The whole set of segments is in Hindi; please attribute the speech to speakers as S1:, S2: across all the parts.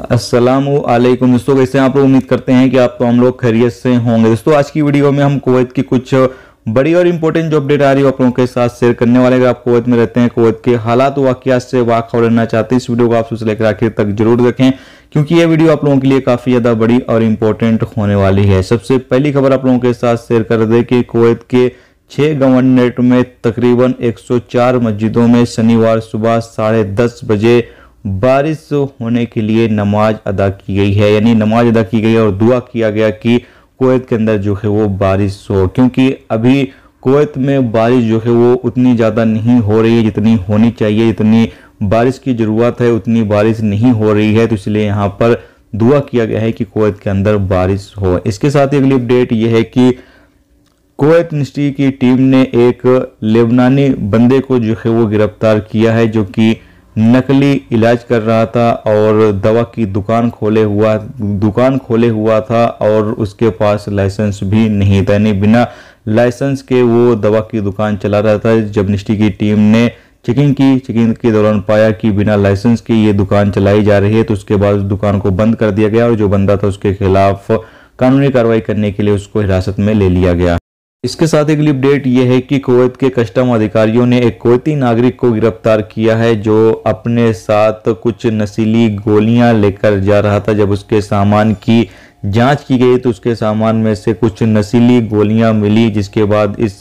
S1: अस्सलाम वालेकुम दोस्तों कैसे आप लोग उम्मीद करते हैं कि आप तो हम लोग खैरियत से होंगे दोस्तों आज की वीडियो में हम कुवैत की कुछ बड़ी और इम्पोर्टेंट जो अपडेट आ रही है आप लोगों के साथ शेयर करने वाले अगर आप कुवैत में रहते हैं कुवैत के हालात वाकियात से वाकफ रहना चाहते हैं इस वीडियो को आप सोच लेकर आखिर तक जरूर देखें क्योंकि ये वीडियो आप लोगों के लिए काफ़ी ज़्यादा बड़ी और इंपॉर्टेंट होने वाली है सबसे पहली खबर आप लोगों के साथ शेयर कर दें कि कुवैत के छः गवर्नरेट में तकरीबन चार मस्जिदों में शनिवार सुबह साढ़े दस बजे बारिश होने के लिए नमाज अदा की गई है यानी नमाज अदा की गई है और दुआ किया गया कि कोयत के अंदर जो है वो बारिश हो क्योंकि अभी कोयत में बारिश जो है वो उतनी ज़्यादा नहीं हो रही है जितनी होनी चाहिए जितनी बारिश की ज़रूरत है उतनी बारिश नहीं हो रही है तो इसलिए यहाँ पर दुआ किया गया है कि कोवैत के अंदर बारिश हो इसके साथ अगली अपडेट यह है कि कोवैत मिनिस्ट्री की टीम ने एक लेबनानी बंदे को जो है वो गिरफ्तार किया है जो कि नकली इलाज कर रहा था और दवा की दुकान खोले हुआ दुकान खोले हुआ था और उसके पास लाइसेंस भी नहीं था यानी बिना लाइसेंस के वो दवा की दुकान चला रहा था जब निष्टी की टीम ने चेकिंग की चेकिंग के दौरान पाया कि बिना लाइसेंस के ये दुकान चलाई जा रही है तो उसके बाद उस दुकान को बंद कर दिया गया और जो बंदा था उसके खिलाफ कानूनी कार्रवाई करने के लिए उसको हिरासत में ले लिया गया इसके साथ अगली अपडेट यह है कि कुवैत के कस्टम अधिकारियों ने एक कुवैती नागरिक को गिरफ्तार किया है जो अपने साथ कुछ नशीली गोलियां लेकर जा रहा था जब उसके सामान की जांच की गई तो उसके सामान में से कुछ नशीली गोलियां मिली जिसके बाद इस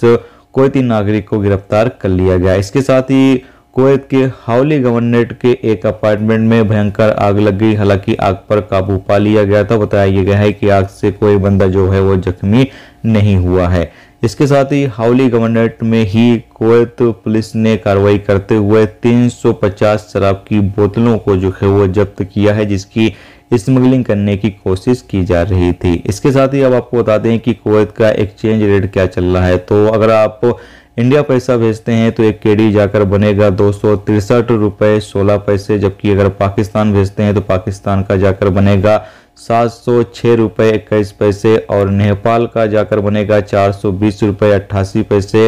S1: कुवैती नागरिक को गिरफ्तार कर लिया गया इसके साथ ही कुवैत के हाउली गवर्नरेट के एक अपार्टमेंट में भयंकर आग लग गई हालांकि आग पर काबू पा लिया गया था बताया गया है कि आग से कोई बंदा जो है वो जख्मी नहीं हुआ है इसके साथ ही हावली गवर्नेट में ही कुवैत पुलिस ने कार्रवाई करते हुए 350 शराब की बोतलों को जो है वो जब्त किया है जिसकी स्मगलिंग करने की कोशिश की जा रही थी इसके साथ ही अब आपको बता दें कि कुवैत का एक्सचेंज रेट क्या चल रहा है तो अगर आप इंडिया पैसा भेजते हैं तो एक केडी जाकर बनेगा दो सौ तिरसठ रुपये सोलह पैसे जबकि अगर पाकिस्तान भेजते हैं तो पाकिस्तान का जाकर बनेगा सात सौ छः रुपये इक्कीस पैसे और नेपाल का जाकर बनेगा चार सौ बीस रुपये अट्ठासी पैसे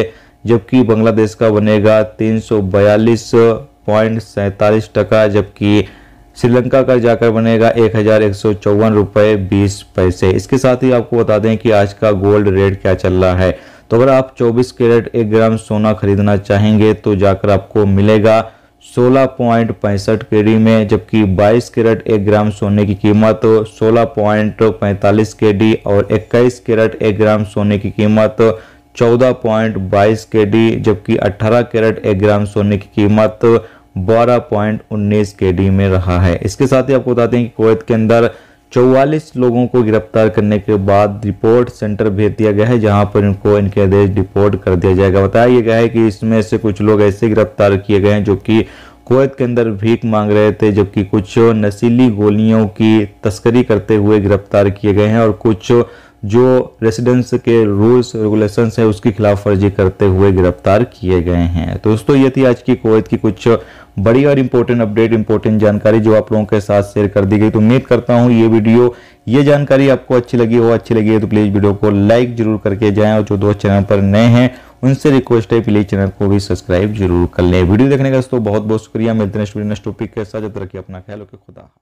S1: जबकि बांग्लादेश का बनेगा तीन सौ बयालीस पॉइंट सैंतालीस टका जबकि श्रीलंका का जाकर बनेगा एक हज़ार एक सौ चौवन रुपये बीस पैसे इसके साथ ही आपको बता दें कि आज का गोल्ड रेट क्या चल रहा है तो अगर आप चौबीस कैरेट एक ग्राम सोना खरीदना चाहेंगे तो जाकर आपको मिलेगा सोलह पॉइंट पैंसठ के डी में जबकि बाईस कैरेट एक ग्राम सोने की कीमत सोलह पॉइंट पैंतालीस के डी और इक्कीस कैरेट एक ग्राम सोने की कीमत चौदह पॉइंट बाईस के डी जबकि अट्ठारह कैरेट एक ग्राम सोने की कीमत बारह पॉइंट उन्नीस के डी में रहा है इसके साथ ही आपको बताते हैं कि कुवैत के अंदर चौवालीस लोगों को गिरफ्तार करने के बाद रिपोर्ट सेंटर भेज दिया गया है जहां पर इनको इनके आदेश डिपोर्ट कर दिया जाएगा बताया गया है कि इसमें से कुछ लोग ऐसे गिरफ्तार किए गए हैं जो कि कोत के अंदर भीख मांग रहे थे जबकि कुछ नशीली गोलियों की तस्करी करते हुए गिरफ्तार किए गए हैं और कुछ जो रेसिडेंस के रूल्स रेगुलेशंस है उसकी खिलाफ वर्जी करते हुए गिरफ्तार किए गए हैं तो दोस्तों ये थी आज की कोवैत की कुछ बड़ी और इम्पोर्टेंट अपडेट इम्पोर्टेंट जानकारी जो आप लोगों के साथ शेयर कर दी गई तो उम्मीद करता हूँ ये वीडियो ये जानकारी आपको अच्छी लगी हो अच्छी लगी है तो प्लीज़ वीडियो को लाइक जरूर करके जाएं और जो दोस्त चैनल पर नए हैं उनसे रिक्वेस्ट है प्लीज चैनल को भी सब्सक्राइब जरूर कर लें वीडियो देखने का दोस्तों बहुत बहुत शुक्रिया मिलते हैं नेक्स्ट वीडियो नेक्स्ट टॉपिक के साथ जब तक अपना ख्याल रखें खुदा